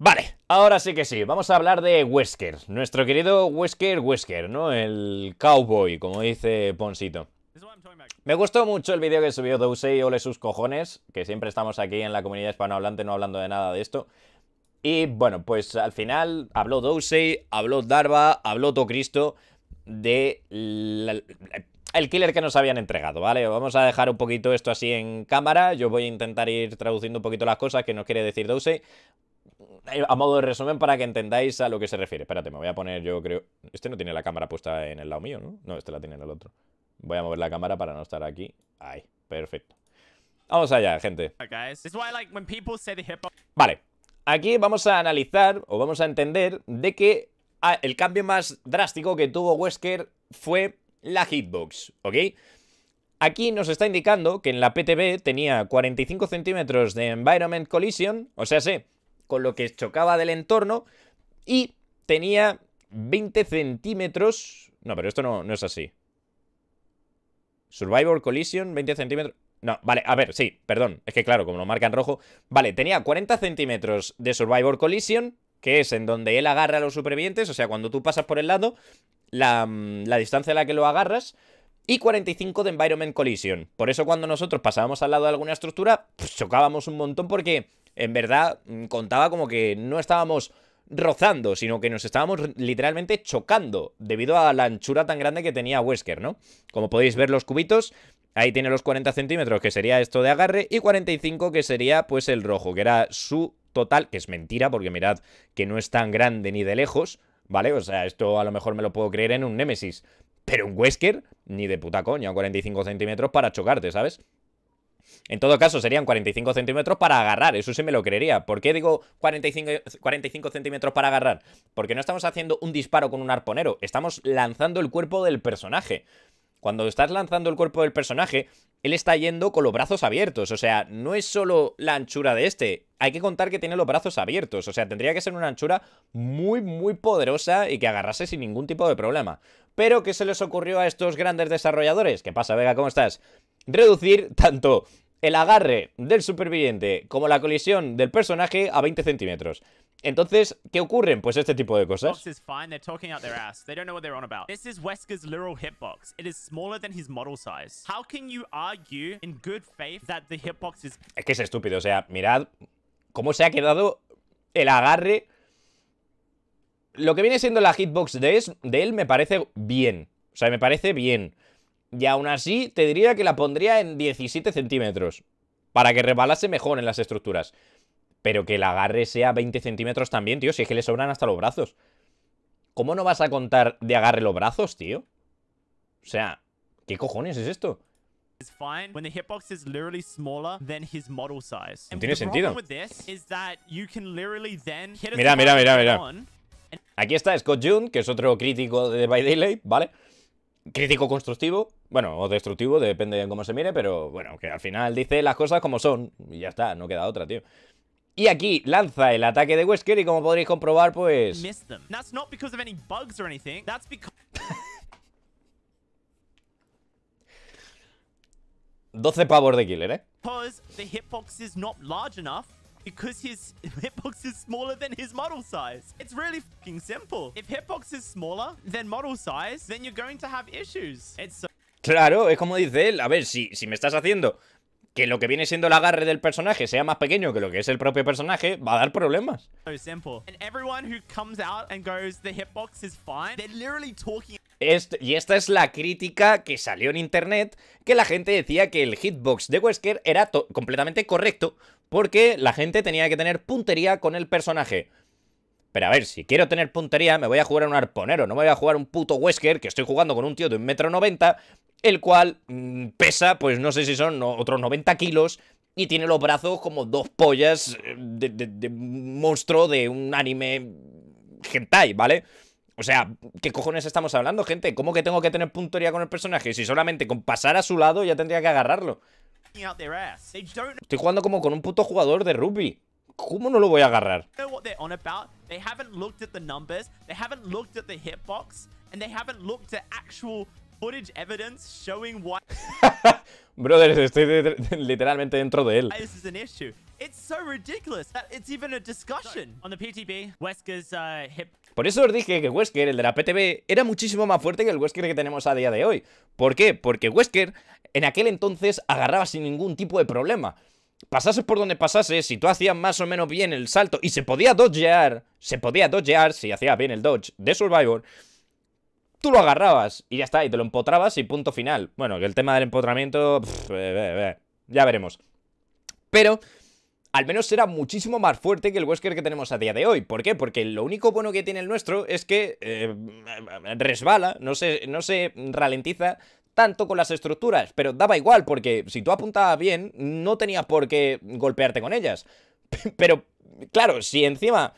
Vale, ahora sí que sí, vamos a hablar de Wesker, nuestro querido Wesker Wesker, ¿no? El cowboy, como dice Poncito. Me gustó mucho el vídeo que subió Dousey Ole sus cojones, que siempre estamos aquí en la comunidad hispanohablante no hablando de nada de esto. Y bueno, pues al final habló Dousey, habló Darva, habló Tocristo de el killer que nos habían entregado, ¿vale? Vamos a dejar un poquito esto así en cámara. Yo voy a intentar ir traduciendo un poquito las cosas que nos quiere decir Dousey. Eh, a modo de resumen para que entendáis a lo que se refiere. Espérate, me voy a poner yo creo... Este no tiene la cámara puesta en el lado mío, ¿no? No, este la tiene en el otro. Voy a mover la cámara para no estar aquí. Ahí, perfecto. Vamos allá, gente. Vale, aquí vamos a analizar o vamos a entender de que ah, el cambio más drástico que tuvo Wesker fue la hitbox, ¿ok? Aquí nos está indicando que en la PTB tenía 45 centímetros de Environment Collision, o sea, sé, sí, con lo que chocaba del entorno y tenía 20 centímetros... No, pero esto no, no es así. Survivor Collision, 20 centímetros... No, vale, a ver, sí, perdón. Es que claro, como lo marca en rojo... Vale, tenía 40 centímetros de Survivor Collision, que es en donde él agarra a los supervivientes, o sea, cuando tú pasas por el lado, la, mm, la distancia a la que lo agarras y 45 de Environment Collision. Por eso cuando nosotros pasábamos al lado de alguna estructura, chocábamos un montón porque en verdad mm, contaba como que no estábamos rozando, sino que nos estábamos literalmente chocando debido a la anchura tan grande que tenía Wesker, ¿no? Como podéis ver los cubitos, ahí tiene los 40 centímetros que sería esto de agarre y 45 que sería pues el rojo, que era su total, que es mentira porque mirad que no es tan grande ni de lejos, ¿vale? O sea, esto a lo mejor me lo puedo creer en un Némesis, pero un Wesker ni de puta coña, 45 centímetros para chocarte, ¿sabes? En todo caso, serían 45 centímetros para agarrar, eso sí me lo creería. ¿Por qué digo 45, centímetros para agarrar? Porque no estamos haciendo un disparo con un arponero, estamos lanzando el cuerpo del personaje. Cuando estás lanzando el cuerpo del personaje, él está yendo con los brazos abiertos. O sea, no es solo la anchura de este. Hay que contar que tiene los brazos abiertos. O sea, tendría que ser una anchura muy, muy poderosa y que agarrase sin ningún tipo de problema. Pero, ¿qué se les ocurrió a estos grandes desarrolladores? ¿Qué pasa, Vega? ¿Cómo estás? Reducir tanto el agarre del superviviente como la colisión del personaje a 20 centímetros. Entonces, ¿qué ocurren? Pues este tipo de cosas. Es que es estúpido, o sea, mirad cómo se ha quedado el agarre. Lo que viene siendo la hitbox de él me parece bien. O sea, me parece bien. Y aún así, te diría que la pondría en 17 centímetros. Para que rebalase mejor en las estructuras. Pero que el agarre sea 20 centímetros también, tío. Si es que le sobran hasta los brazos. ¿Cómo no vas a contar de agarre los brazos, tío? O sea, ¿qué cojones es esto? No tiene sentido. Mira, mira, mira, mira. Aquí está Scott June, que es otro crítico de By Daylight, ¿vale? crítico constructivo, bueno, o destructivo, depende de cómo se mire, pero bueno, que al final dice las cosas como son y ya está, no queda otra, tío. Y aquí lanza el ataque de Wesker y como podréis comprobar, pues... ...12 pavos de killer, ¿eh? because his hitbox is smaller than his model size. It's really fucking simple. If hitbox is smaller than model size, then you're going to have issues. It's so Claro, es como dice él. A ver, si, si me estás haciendo que lo que viene siendo el agarre del personaje sea más pequeño que lo que es el propio personaje, va a dar problemas. So simple. And everyone who comes out and goes, the hitbox is fine, they're literally talking y esta es la crítica que salió en internet, que la gente decía que el hitbox de Wesker era completamente correcto, porque la gente tenía que tener puntería con el personaje. Pero a ver, si quiero tener puntería, me voy a jugar a un arponero, no me voy a jugar un puto Wesker, que estoy jugando con un tío de un metro noventa, el cual mm, pesa, pues no sé si son otros 90 kilos, y tiene los brazos como dos pollas eh, de, de monstruo de un anime hentai, ¿vale? O sea, ¿qué cojones estamos hablando, gente? ¿Cómo que tengo que tener puntería con el personaje? Si solamente con pasar a su lado ya tendría que agarrarlo. Estoy jugando como con un puto jugador de rugby. ¿Cómo no lo voy a agarrar? Brothers, estoy literalmente dentro de él. PTB, Wesker's uh, hip por eso os dije que Wesker, el de la PTB, era muchísimo más fuerte que el Wesker que tenemos a día de hoy. ¿Por qué? Porque Wesker en aquel entonces agarraba sin ningún tipo de problema. Pasases por donde pasases, si tú hacías más o menos bien el salto y se podía dodgear, se podía dodgear si hacías bien el dodge de Survivor, tú lo agarrabas y ya está, y te lo empotrabas y punto final. Bueno, que el tema del empotramiento, eh, eh, eh, ya veremos. Pero al menos era muchísimo más fuerte que el Wesker que tenemos a día de hoy. ¿Por qué? Porque lo único bueno que tiene el nuestro es que eh, resbala, no se, no se ralentiza tanto con las estructuras, pero daba igual porque si tú apuntabas bien no tenías por qué golpearte con ellas. Pero claro, si encima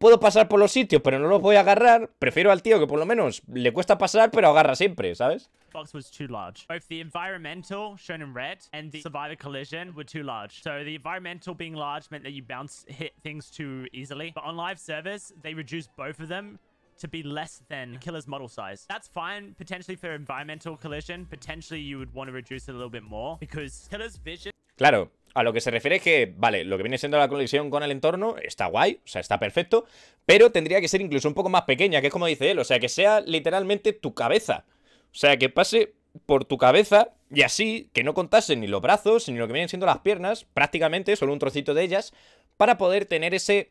puedo pasar por los sitios, pero no los voy a agarrar, prefiero al tío que por lo menos le cuesta pasar, pero agarra siempre, ¿sabes? box was too large. Both the environmental, shown in red, and the survivor collision were too large. So the environmental being large meant that you bounce hit things too easily. But on live servers, they reduced both of them to be less than killer's model size. That's fine potentially for environmental collision. Potentially you would want to reduce it a little bit more because killer's vision... Claro, a lo que se refiere es que, vale, lo que viene siendo la conexión con el entorno está guay, o sea, está perfecto, pero tendría que ser incluso un poco más pequeña, que es como dice él, o sea, que sea literalmente tu cabeza. O sea, que pase por tu cabeza y así que no contase ni los brazos ni lo que vienen siendo las piernas, prácticamente solo un trocito de ellas, para poder tener ese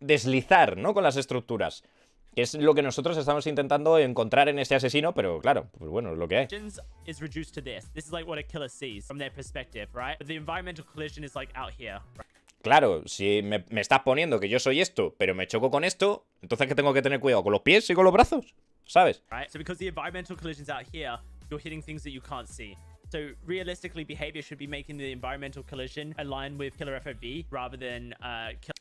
deslizar, ¿no? Con las estructuras que es lo que nosotros estamos intentando encontrar en este asesino, pero claro, pues bueno, es lo que hay. is reduced to this. This is like what a killer sees from their perspective, right? But the environmental collision is like out here. Claro, si me, me estás poniendo que yo soy esto, pero me choco con esto, entonces que tengo que tener cuidado con los pies y con los brazos, ¿sabes? Right, so because the environmental collision's out here, you're hitting things that you can't see. Uh,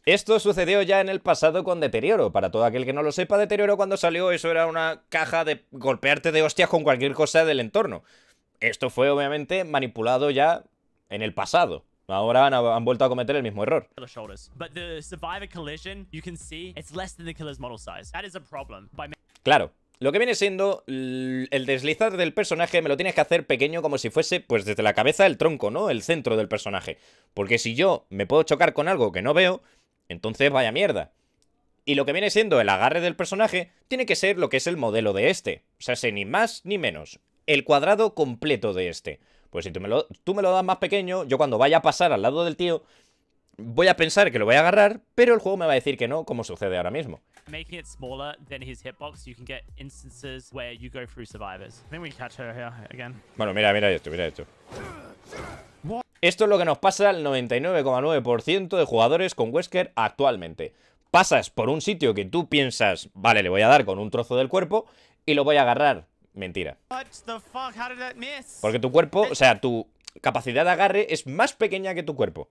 Esto sucedió ya en el pasado con Deterioro. Para todo aquel que no lo sepa, Deterioro cuando salió eso era una caja de golpearte de hostias con cualquier cosa del entorno. Esto fue obviamente manipulado ya en el pasado. Ahora han, vuelto a cometer el mismo error. Claro, lo que viene siendo el deslizar del personaje me lo tienes que hacer pequeño como si fuese pues desde la cabeza el tronco, ¿no? El centro del personaje. Porque si yo me puedo chocar con algo que no veo, entonces vaya mierda. Y lo que viene siendo el agarre del personaje tiene que ser lo que es el modelo de este. O sea, ni más ni menos. El cuadrado completo de este. Pues si tú me, lo, tú me lo das más pequeño, yo cuando vaya a pasar al lado del tío, voy a pensar que lo voy a agarrar, pero el juego me va a decir que no, como sucede ahora mismo. Bueno, mira, mira esto, mira esto. Esto es lo que nos pasa al 99,9% de jugadores con Wesker actualmente. Pasas por un sitio que tú piensas, vale, le voy a dar con un trozo del cuerpo y lo voy a agarrar. Mentira. Porque tu cuerpo, o sea, tu capacidad de agarre es más pequeña que tu cuerpo.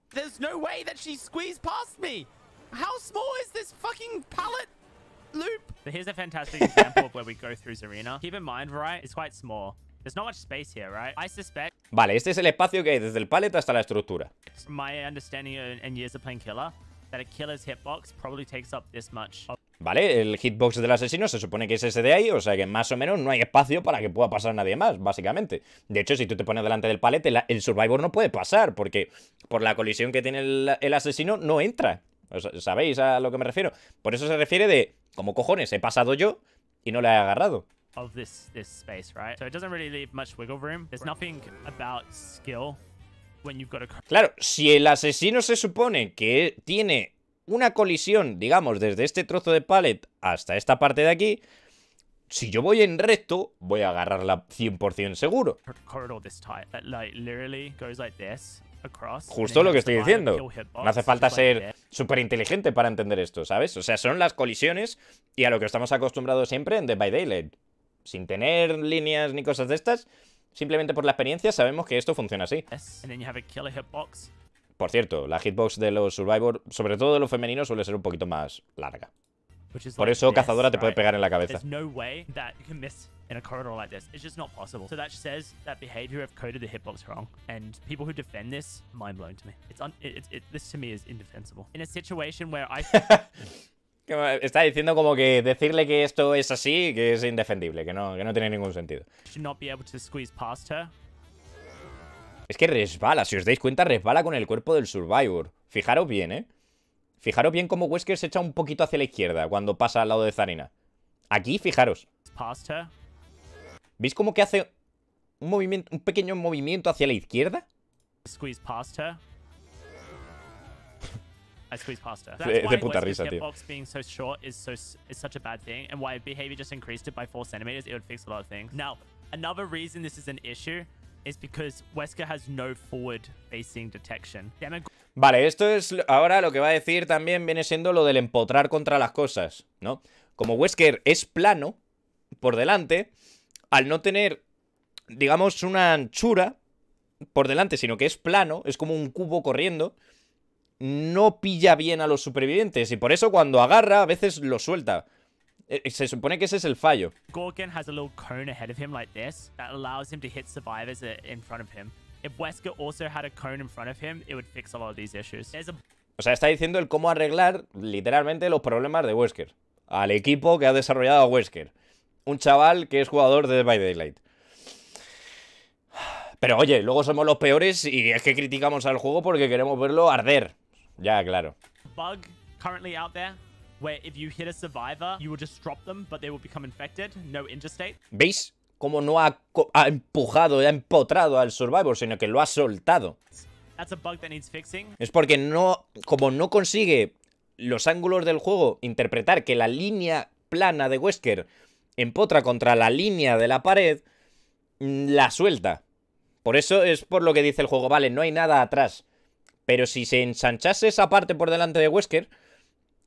loop. But here's a fantastic example of where we go through Zarina. Keep in mind, right, it's quite small. There's not much space here, right? I suspect... Vale, este es el espacio que hay desde el pallet hasta la estructura. My understanding in uh, years of playing Killer, that a Killer's hitbox probably takes up this much ¿Vale? El hitbox del asesino se supone que es ese de ahí, o sea que más o menos no hay espacio para que pueda pasar nadie más, básicamente. De hecho, si tú te pones delante del palete, el survivor no puede pasar, porque por la colisión que tiene el, asesino no entra. ¿Sabéis a lo que me refiero? Por eso se refiere de, como cojones, he pasado yo y no le he agarrado. Claro, si el asesino se supone que tiene una colisión, digamos, desde este trozo de pallet hasta esta parte de aquí, si yo voy en recto, voy a agarrarla 100% seguro. Uh, Justo lo que estoy diciendo. No hace falta ser súper inteligente para entender esto, ¿sabes? O sea, son las colisiones y a lo que estamos acostumbrados siempre en Dead by Daylight. Sin tener líneas ni cosas de estas, simplemente por la experiencia sabemos que esto funciona así. Por cierto, la hitbox de los Survivor, sobre todo de los femeninos, suele ser un poquito más larga. Por eso Cazadora te puede pegar en la cabeza. No in a corridor like this. It's just not possible. So that says that behavior of coded the hitbox wrong, and people who defend this, mind blown to me. It's un it, it, it, this to me is indefensible. In a situation where I. Está diciendo como que decirle que esto es así, que es indefendible, que no, que no tiene ningún sentido. Should not be able to squeeze past her es que resbala, si os dais cuenta, resbala con el cuerpo del Survivor. Fijaros bien, ¿eh? Fijaros bien cómo Wesker se echa un poquito hacia la izquierda cuando pasa al lado de Zarina. Aquí, fijaros. ¿Veis cómo que hace un, movimiento, un pequeño movimiento hacia la izquierda? Es de puta risa, tío. Wesker has no forward facing Vale, esto es ahora lo que va a decir también viene siendo lo del empotrar contra las cosas, ¿no? Como Wesker es plano por delante, al no tener digamos una anchura por delante, sino que es plano, es como un cubo corriendo, no pilla bien a los supervivientes y por eso cuando agarra a veces lo suelta. Eh, eh, se supone que ese es el fallo. has a cone him like this that allows him to hit survivors uh, front of him. O sea, está diciendo el cómo arreglar literalmente los problemas de Wesker. Al equipo que ha desarrollado a Wesker. Un chaval que es jugador de by Daylight. Pero oye, luego somos los peores y es que criticamos al juego porque queremos verlo arder. Ya, claro. Bug currently out there ¿Veis? Como no ha, empujado, ha empotrado al survivor, sino que lo ha soltado. Es porque no, como no consigue los ángulos del juego interpretar que la línea plana de Wesker empotra contra la línea de la pared, mm, la suelta. Por eso es por lo que dice el juego, vale, no hay nada atrás. Pero si se ensanchase esa parte por delante de Wesker,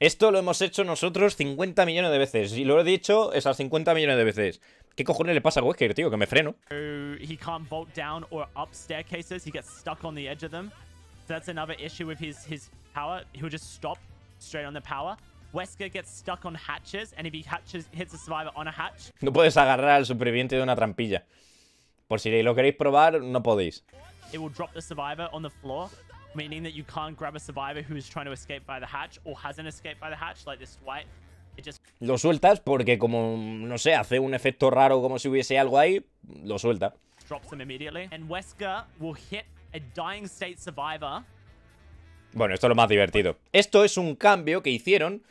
Esto lo hemos hecho nosotros 50 millones de veces. Y lo he dicho esas 50 millones de veces. ¿Qué cojones le pasa a Wesker, tío? Que me freno. He can't bolt down or up staircases. He gets stuck on the edge of them. So that's another issue with his, his power. He'll just stop straight on the power. Wesker gets stuck on hatches. And if he hatches, hits a survivor on a hatch. No puedes agarrar al superviviente de una trampilla. Por si lo queréis probar, no podéis. It will drop the survivor on the floor. Lo sueltas porque como, no sé, hace un efecto raro como si hubiese algo ahí, lo suelta. Bueno, esto es lo más divertido. Esto es un cambio que hicieron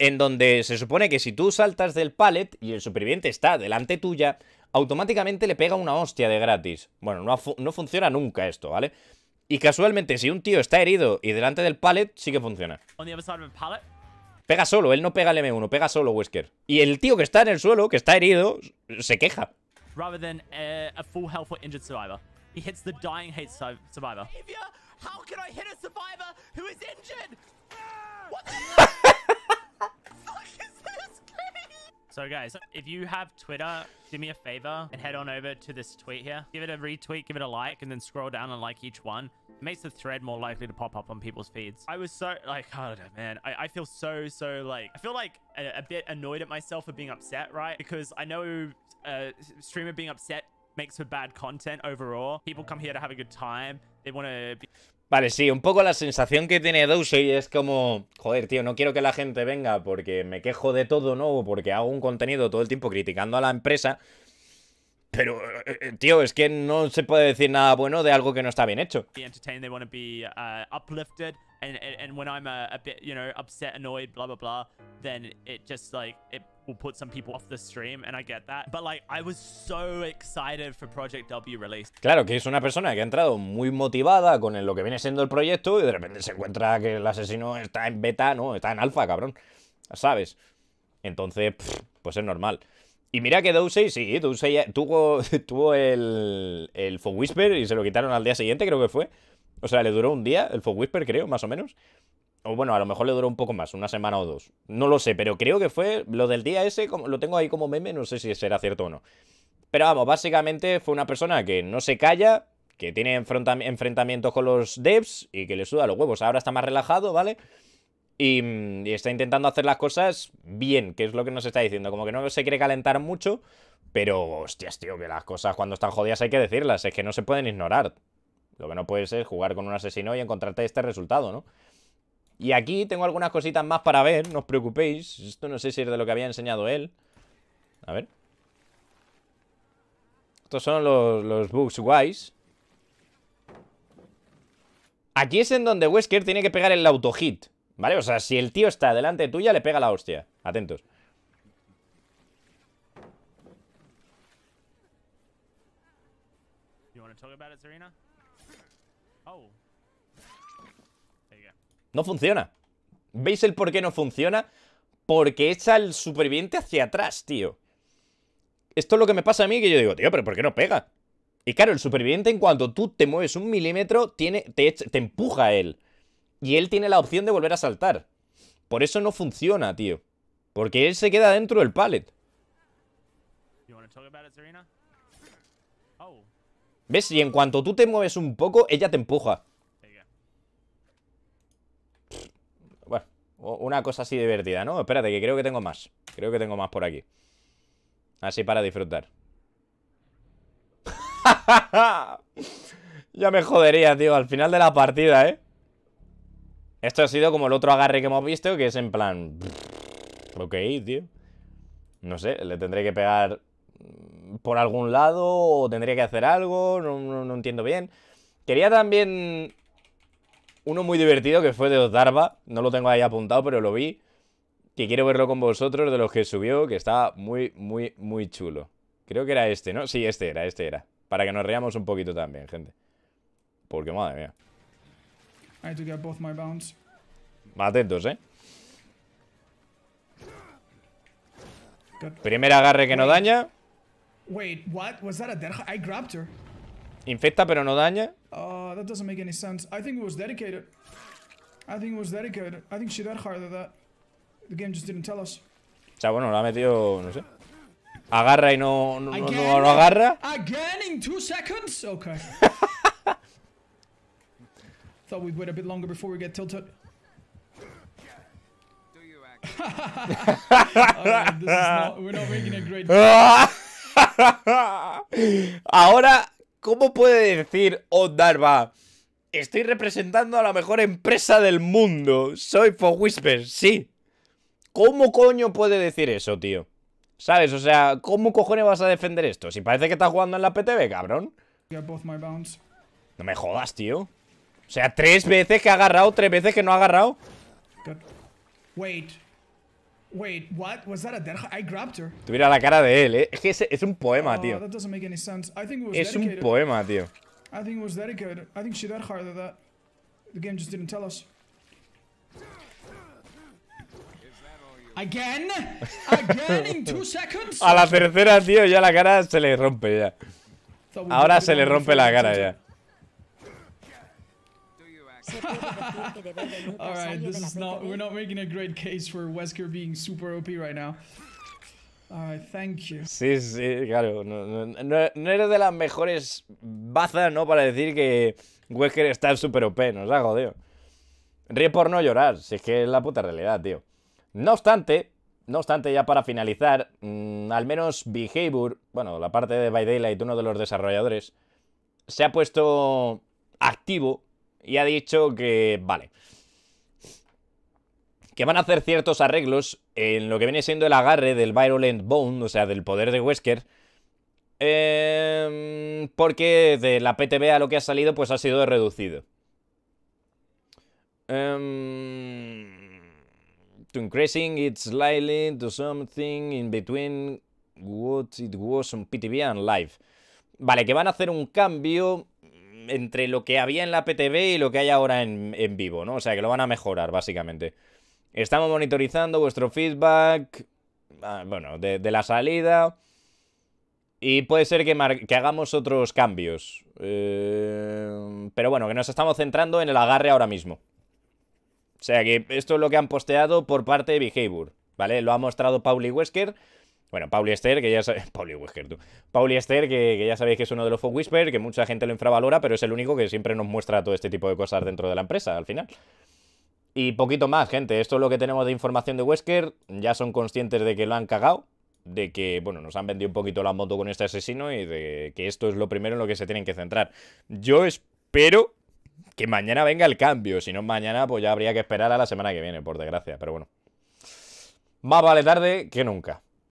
en donde se supone que si tú saltas del pallet y el superviviente está delante tuya, automáticamente le pega una hostia de gratis. Bueno, no, no funciona nunca esto, ¿vale? Y casualmente, si un tío está herido y delante del pallet, sí que funciona. Pega solo, él no pega el M1, pega solo Wesker. Y el tío que está en el suelo, que está herido, se queja. So guys, if you have Twitter, do me a favor and head on over to this tweet here. Give it a retweet, give it a like, and then scroll down and like each one. It makes the thread more likely to pop up on people's feeds. I was so like, oh man, I, I feel so, so like, I feel like a, a bit annoyed at myself for being upset, right? Because I know a uh, streamer being upset makes for bad content overall. People come here to have a good time. They want to be Vale, sí, un poco la sensación que tiene Douche es como, joder, tío, no quiero que la gente venga porque me quejo de todo, ¿no? O porque hago un contenido todo el tiempo criticando a la empresa, pero, eh, eh, tío, es que no se puede decir nada bueno de algo que no está bien hecho. Claro, que es una persona que ha entrado muy motivada con lo que viene siendo el proyecto y de repente se encuentra que el asesino está en beta, no, está en alfa, cabrón. ¿Sabes? Entonces, pues es normal. Y mira que Dousey, sí, Dousey tuvo, el, Fog Whisper y se lo quitaron al día siguiente, creo que fue. O sea, le duró un día el Fog Whisper, creo, más o menos. O bueno, a lo mejor le duró un poco más, una semana o dos. No lo sé, pero creo que fue lo del día ese, como, lo tengo ahí como meme, no sé si será cierto o no. Pero vamos, básicamente fue una persona que no se calla, que tiene enfrentamientos con los devs y que le suda los huevos. Ahora está más relajado, ¿vale? vale Mm, y, está intentando hacer las cosas bien, que es lo que nos está diciendo. Como que no se quiere calentar mucho, pero hostias, tío, que las cosas cuando están jodidas hay que decirlas, es que no se pueden ignorar. Lo que no puedes es jugar con un asesino y encontrarte este resultado, ¿no? Y aquí tengo algunas cositas más para ver, no os preocupéis. Esto no sé si es de lo que había enseñado él. A ver. Estos son los, los bugs guays. Aquí es en donde Wesker tiene que pegar el auto-hit. ¿Vale? O sea, si el tío está delante tuya, le pega la hostia. Atentos. Oh. No funciona. ¿Veis el por qué no funciona? Porque echa al superviviente hacia atrás, tío. Esto es lo que me pasa a mí, que yo digo, tío, pero ¿por qué no pega? Y claro, el superviviente en cuanto tú te mueves un milímetro, tiene, te, te empuja a él. Y él tiene la opción de volver a saltar. Por eso no funciona, tío. Porque él se queda dentro del pallet. Oh. ¿Ves? Y en cuanto tú te mueves un poco, ella te empuja. Bueno, una cosa así divertida, ¿no? Espérate, que creo que tengo más. Creo que tengo más por aquí. Así para disfrutar. ya me jodería, tío, al final de la partida, ¿eh? Esto ha sido como el otro agarre que hemos visto, que es en plan... Ok, tío. No sé, le tendré que pegar por algún lado o tendría que hacer algo, no, entiendo bien. Quería también uno muy divertido que fue de Osdarva. no lo tengo ahí apuntado, pero lo vi, que quiero verlo con vosotros, de los que subió, que está muy, muy, muy chulo. Creo que era este, ¿no? Sí, este era, este era. Para que nos reamos un poquito también, gente. Porque madre mía. I had to get both my bounds. Atentos, eh. Primer agarre que no daña. Wait, what? Was that a I grabbed her. Infecta pero no daña. Uh, that doesn't make any sense. I think it was dedicated. I think it was dedicated. I think she that hard that. The game just didn't tell us. O sea, bueno, la ha metido, no sé. Agarra y no, no, no, no, no agarra. Again in two seconds? Okay. we'd wait a bit longer before we get tilted. Ahora, ¿cómo puede decir oh, Darva Estoy representando a la mejor empresa del mundo. Soy For Whisper, sí. ¿Cómo coño puede decir eso, tío? ¿Sabes? O sea, ¿cómo cojones vas a defender esto? Si parece que estás jugando en la PTB, cabrón. No me jodas, tío sea, tres veces que ha agarrado, tres veces que no ha agarrado. Wait. Wait, what? Was that a dead I grabbed her. Tuviera la cara de él, ¿eh? Es que es, es un poema, oh, tío. Uh, that make any sense. I think it was es un poema, tío. I think was dedicated. I think she died harder than that. The game just didn't tell us. Again? Again in two seconds? A la tercera, tío, ya la cara se le rompe ya. Ahora se le rompe la cara ya. All this is not. We're not making a great case for Wesker being super OP right now. All thank you. Sí, sí, claro. No, eres de las mejores bazas, ¿no? Para decir que Wesker está super OP, nos hago, tío. Ríe por no llorar, si es que es la puta realidad, tío. No obstante, no obstante, ya para finalizar, mm, al menos Behavior, bueno, la parte de By Daylight, uno de los desarrolladores, se ha puesto activo y ha dicho que, vale, que van a hacer ciertos arreglos en lo que viene siendo el agarre del Virulent Bone, o sea, del poder de Wesker, em, porque de la PTB a lo que ha salido, pues ha sido reducido. Em, to increasing its slightly to something in between what it was on PTB and live. Vale, que van a hacer un cambio entre lo que había en la PTV y lo que hay ahora en, vivo, ¿no? O sea, que lo van a mejorar, básicamente. Estamos monitorizando vuestro feedback, ah, bueno, de, la salida. Y puede ser que, hagamos otros cambios. Eh, pero bueno, que nos estamos centrando en el agarre ahora mismo. O sea que esto es lo que han posteado por parte de Behavior, ¿vale? Lo ha mostrado Pauli Wesker. Bueno, Pauli Esther, que ya sabéis. Pauli Esther, que, ya sabéis que es uno de los Fog Whisper, que mucha gente lo infravalora, pero es el único que siempre nos muestra todo este tipo de cosas dentro de la empresa, al final. Y poquito más, gente. Esto es lo que tenemos de información de Wesker. Ya son conscientes de que lo han cagado. De que, bueno, nos han vendido un poquito la moto con este asesino y de que esto es lo primero en lo que se tienen que centrar. Yo espero que mañana venga el cambio. Si no, mañana pues ya habría que esperar a la semana que viene, por desgracia. Pero bueno. Más vale tarde que nunca.